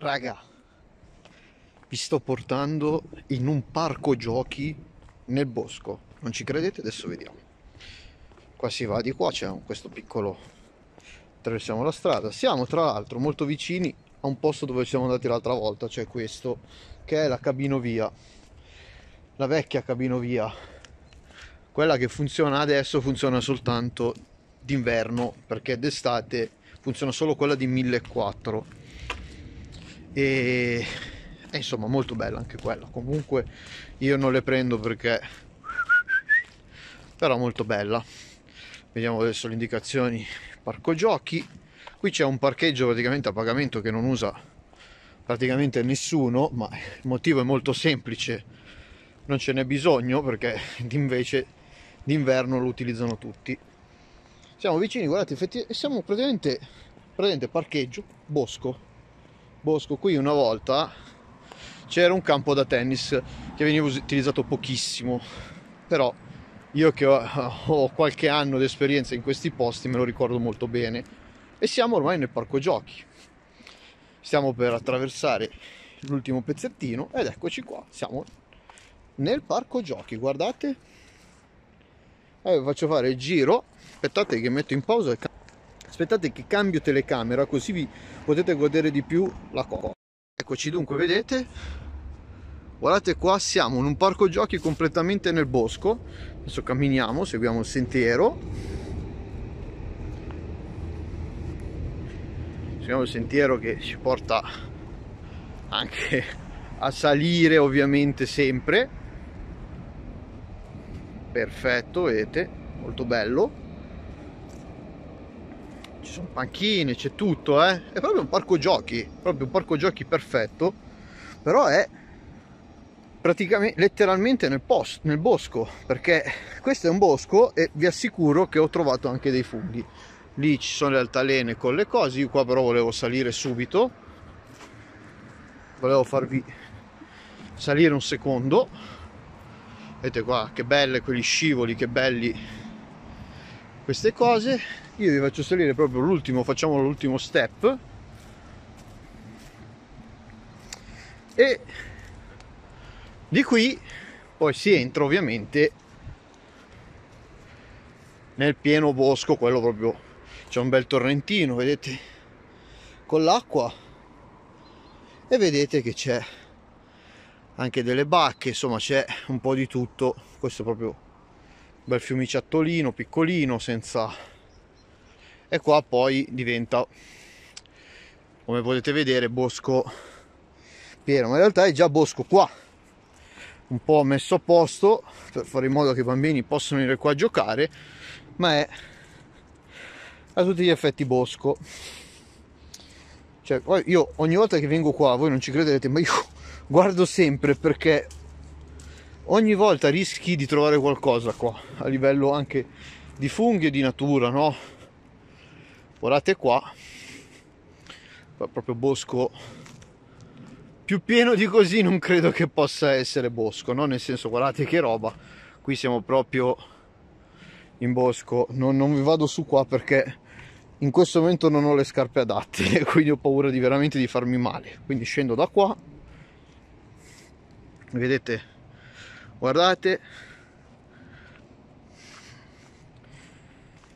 Raga, vi sto portando in un parco giochi nel bosco. Non ci credete? Adesso vediamo. Qua si va di qua, c'è questo piccolo... Attraversiamo la strada. Siamo tra l'altro molto vicini a un posto dove siamo andati l'altra volta, cioè questo, che è la cabinovia. La vecchia cabinovia. Quella che funziona adesso funziona soltanto d'inverno, perché d'estate funziona solo quella di 1400 e, è insomma molto bella anche quella comunque io non le prendo perché però molto bella vediamo adesso le indicazioni parco giochi qui c'è un parcheggio praticamente a pagamento che non usa praticamente nessuno ma il motivo è molto semplice non ce n'è bisogno perché invece d'inverno lo utilizzano tutti siamo vicini guardate siamo praticamente, praticamente parcheggio bosco bosco qui una volta c'era un campo da tennis che veniva utilizzato pochissimo, però io che ho, ho qualche anno di esperienza in questi posti me lo ricordo molto bene e siamo ormai nel parco giochi. Stiamo per attraversare l'ultimo pezzettino ed eccoci qua, siamo nel parco giochi, guardate. Allora, eh, faccio fare il giro, aspettate che metto in pausa il aspettate che cambio telecamera così vi potete godere di più la cosa eccoci dunque vedete guardate qua siamo in un parco giochi completamente nel bosco adesso camminiamo seguiamo il sentiero seguiamo il sentiero che ci porta anche a salire ovviamente sempre perfetto vedete molto bello ci sono panchine, c'è tutto, eh. È proprio un parco giochi, proprio un parco giochi perfetto, però è praticamente letteralmente nel, posto, nel bosco, perché questo è un bosco e vi assicuro che ho trovato anche dei funghi. Lì ci sono le altalene con le cose, io qua però volevo salire subito. Volevo farvi salire un secondo. Vedete qua che belle quegli scivoli, che belli queste cose io vi faccio salire proprio l'ultimo facciamo l'ultimo step e di qui poi si entra ovviamente nel pieno bosco quello proprio c'è un bel torrentino vedete con l'acqua e vedete che c'è anche delle bacche insomma c'è un po' di tutto questo proprio bel fiumiciattolino piccolino senza e qua poi diventa come potete vedere bosco pieno ma in realtà è già bosco qua un po' messo a posto per fare in modo che i bambini possano venire qua a giocare ma è a tutti gli effetti bosco cioè io ogni volta che vengo qua voi non ci crederete ma io guardo sempre perché ogni volta rischi di trovare qualcosa qua a livello anche di funghi e di natura no guardate qua proprio bosco più pieno di così non credo che possa essere bosco no nel senso guardate che roba qui siamo proprio in bosco non, non vi vado su qua perché in questo momento non ho le scarpe adatte quindi ho paura di veramente di farmi male quindi scendo da qua vedete guardate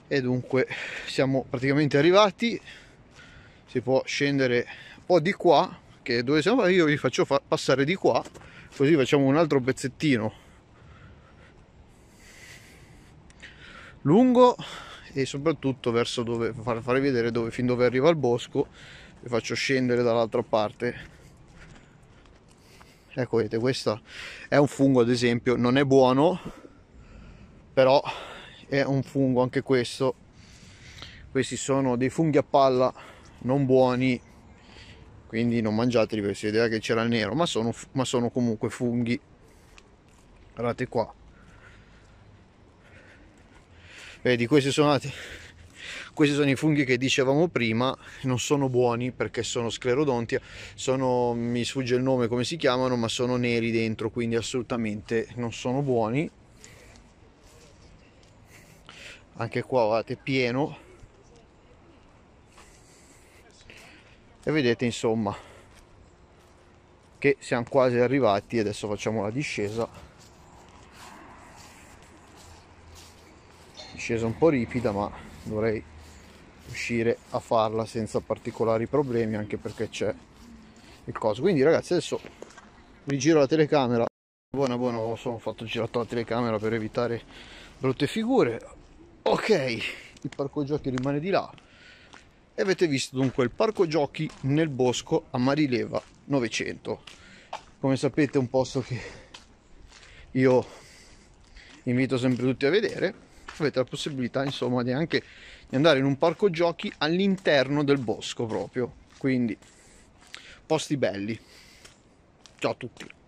e dunque siamo praticamente arrivati si può scendere un po' di qua che dove siamo io vi faccio fa passare di qua così facciamo un altro pezzettino lungo e soprattutto verso dove far, fare vedere dove, fin dove arriva il bosco e faccio scendere dall'altra parte ecco vedete questo è un fungo ad esempio non è buono però è un fungo anche questo questi sono dei funghi a palla non buoni quindi non mangiateli perché si vedeva che c'era il nero ma sono, ma sono comunque funghi guardate qua vedi questi sono andati questi sono i funghi che dicevamo prima, non sono buoni perché sono sclerodonti, sono, mi sfugge il nome come si chiamano, ma sono neri dentro, quindi assolutamente non sono buoni. Anche qua guardate, pieno. E vedete insomma che siamo quasi arrivati, adesso facciamo la discesa. discesa un po' ripida ma dovrei riuscire a farla senza particolari problemi anche perché c'è il coso quindi ragazzi adesso rigiro la telecamera buona buona ho fatto girato la telecamera per evitare brutte figure ok il parco giochi rimane di là e avete visto dunque il parco giochi nel bosco a Marileva 900 come sapete è un posto che io invito sempre tutti a vedere avete la possibilità insomma di anche di andare in un parco giochi all'interno del bosco proprio quindi posti belli ciao a tutti